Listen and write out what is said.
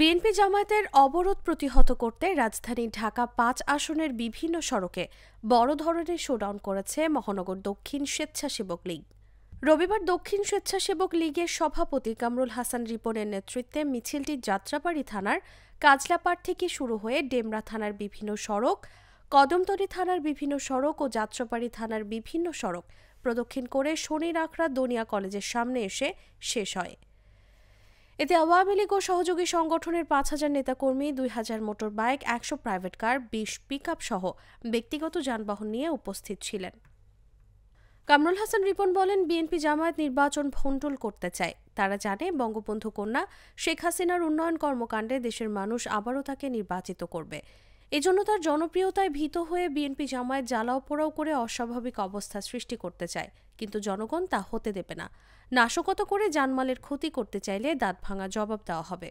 BNP জামায়াতের অবরোধ প্রতিহত করতে রাজধানী ঢাকা পাঁচ আসনের বিভিন্ন সড়কে বড় ধরনের শোডাউন করেছে মহানগর দক্ষিণ স্বেচ্ছাসেবক লীগ রবিবার দক্ষিণ স্বেচ্ছাসেবক লীগের সভাপতি কামরুল হাসান রিপনের নেতৃত্বে মিছিলটি যাত্রাবাড়ি থানার কাজলাপাড় থেকে শুরু হয়ে ডেমরা থানার বিভিন্ন সড়ক কদমতলী থানার বিভিন্ন সড়ক ও যাত্রাবাড়ি থানার বিভিন্ন সড়ক প্রদক্ষিণ করে শনির আখড়া দনিয়া কলেজের সামনে এসে শেষ হয় এতে আওয়ামী লীগ ও সহযোগী সংগঠনের পাঁচ হাজার নেতাকর্মী দুই হাজার মোটর বাইক একশো প্রাইভেট কার বিশ পিকআপ সহ ব্যক্তিগত যানবাহন নিয়ে উপস্থিত ছিলেন কামরুল হাসান রিপন বলেন বিএনপি জামায়াত নির্বাচন ভণ্ডুল করতে চায় তারা জানে বঙ্গবন্ধু কন্যা শেখ হাসিনার উন্নয়ন কর্মকাণ্ডে দেশের মানুষ আবারও তাকে নির্বাচিত করবে এজন্য তার জনপ্রিয়তায় ভীত হয়ে বিএনপি জামায়াত জ্বালাও পোড়াও করে অস্বাভাবিক অবস্থা সৃষ্টি করতে চায় কিন্তু জনগণ তা হতে দেবে না নাশকতা করে জানমালের ক্ষতি করতে চাইলে দাঁত ভাঙা জবাব দেওয়া হবে